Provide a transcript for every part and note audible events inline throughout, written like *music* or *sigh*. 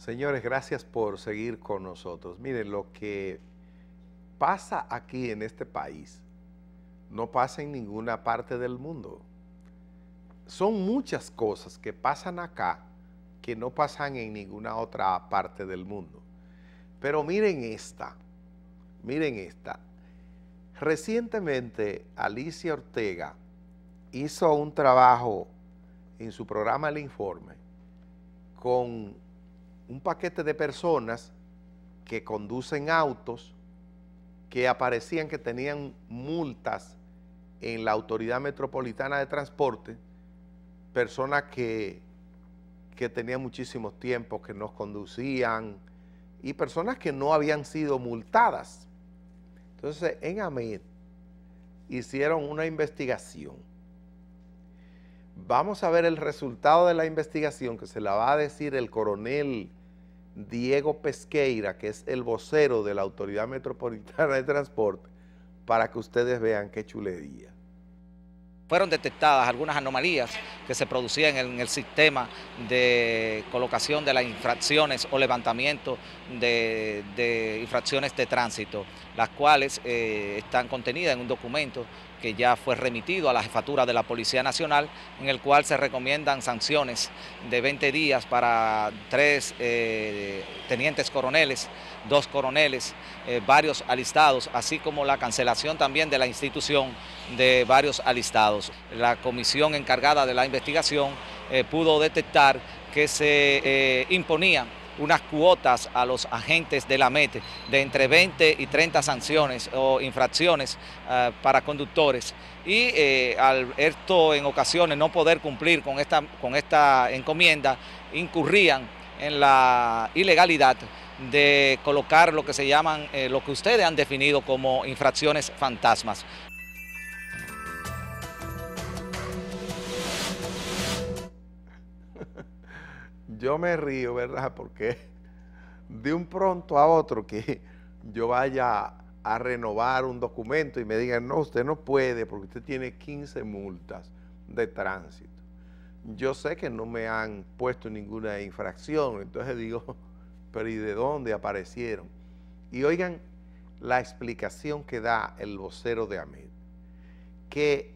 Señores, gracias por seguir con nosotros. Miren, lo que pasa aquí en este país no pasa en ninguna parte del mundo. Son muchas cosas que pasan acá que no pasan en ninguna otra parte del mundo. Pero miren esta, miren esta. Recientemente Alicia Ortega hizo un trabajo en su programa El Informe con un paquete de personas que conducen autos que aparecían que tenían multas en la Autoridad Metropolitana de Transporte, personas que, tenían muchísimos tiempos, que nos conducían, y personas que no habían sido multadas. Entonces, en AMED hicieron una investigación. Vamos a ver el resultado de la investigación que se la va a decir el coronel Diego Pesqueira, que es el vocero de la Autoridad Metropolitana de Transporte, para que ustedes vean qué chulería fueron detectadas algunas anomalías que se producían en el sistema de colocación de las infracciones o levantamiento de, infracciones de tránsito, las cuales eh, están contenidas en un documento que ya fue remitido a la jefatura de la Policía Nacional, en el cual se recomiendan sanciones de 20 días para tres eh, tenientes coroneles dos coroneles, eh, varios alistados, así como la cancelación también de la institución de varios alistados. La comisión encargada de la investigación eh, pudo detectar que se eh, imponían... unas cuotas a los agentes de la MET de entre 20 y 30 sanciones o infracciones para conductores. Y al esto en ocasiones no poder cumplir con esta, con esta encomienda, incurrían en la ilegalidad de colocar lo que se llaman, eh, lo que ustedes han definido como infracciones fantasmas. *laughs* Yo me río, ¿verdad? Porque de un pronto a otro que yo vaya a renovar un documento y me digan, no, usted no puede porque usted tiene 15 multas de tránsito. Yo sé que no me han puesto ninguna infracción, entonces digo, pero ¿y de dónde aparecieron? Y oigan la explicación que da el vocero de AMED, que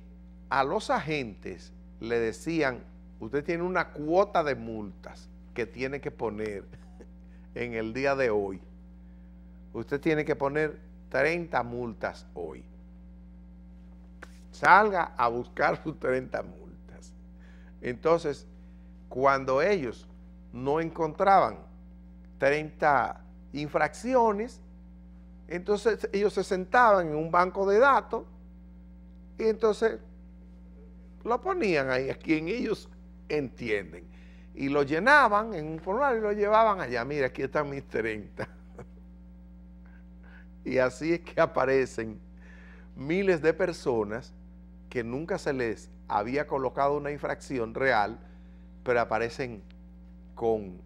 a los agentes le decían, usted tiene una cuota de multas que tiene que poner en el día de hoy. Usted tiene que poner 30 multas hoy. Salga a buscar sus 30 multas. Entonces, cuando ellos no encontraban 30 infracciones. Entonces ellos se sentaban en un banco de datos y entonces lo ponían ahí a quien ellos entienden. Y lo llenaban en un formulario y lo llevaban allá. Mira, aquí están mis 30. *laughs* y así es que aparecen miles de personas que nunca se les había colocado una infracción real, pero aparecen con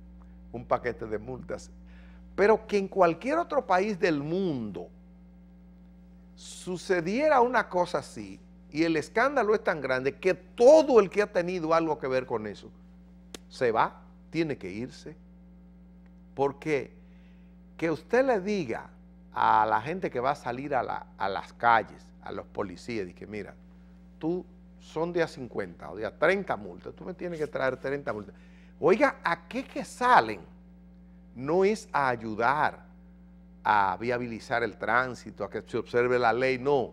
un paquete de multas. Pero que en cualquier otro país del mundo sucediera una cosa así y el escándalo es tan grande que todo el que ha tenido algo que ver con eso se va, tiene que irse. Porque que usted le diga a la gente que va a salir a, las calles, a los policías, y mira, tú son de a 50 o de a 30 multas, tú me tienes que traer 30 multas. Oiga, ¿a qué que salen? No es a ayudar a viabilizar el tránsito, a que se observe la ley, no.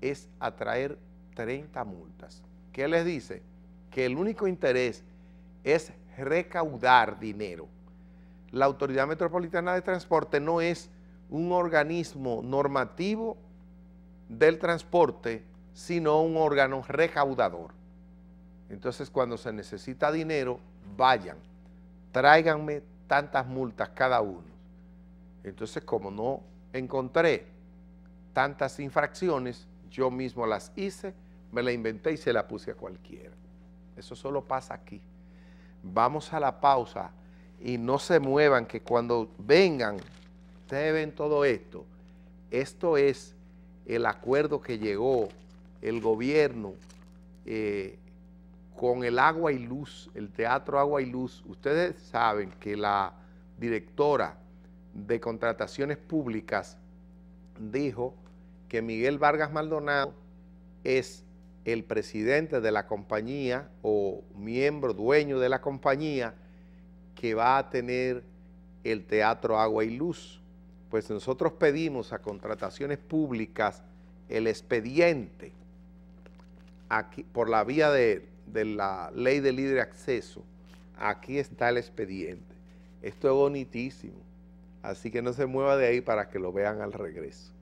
Es a traer 30 multas. ¿Qué les dice? Que el único interés es recaudar dinero. La Autoridad Metropolitana de Transporte no es un organismo normativo del transporte, sino un órgano recaudador. Entonces, cuando se necesita dinero, vayan, tráiganme tantas multas cada uno. Entonces, como no encontré tantas infracciones, yo mismo las hice, me la inventé y se la puse a cualquiera. Eso solo pasa aquí. Vamos a la pausa y no se muevan, que cuando vengan, ustedes ven todo esto. Esto es el acuerdo que llegó el gobierno eh, con el agua y luz, el teatro agua y luz, ustedes saben que la directora de contrataciones públicas dijo que Miguel Vargas Maldonado es el presidente de la compañía o miembro, dueño de la compañía que va a tener el Teatro Agua y Luz. Pues nosotros pedimos a contrataciones públicas el expediente aquí, por la vía de de la ley de libre acceso, aquí está el expediente. Esto es bonitísimo. Así que no se mueva de ahí para que lo vean al regreso.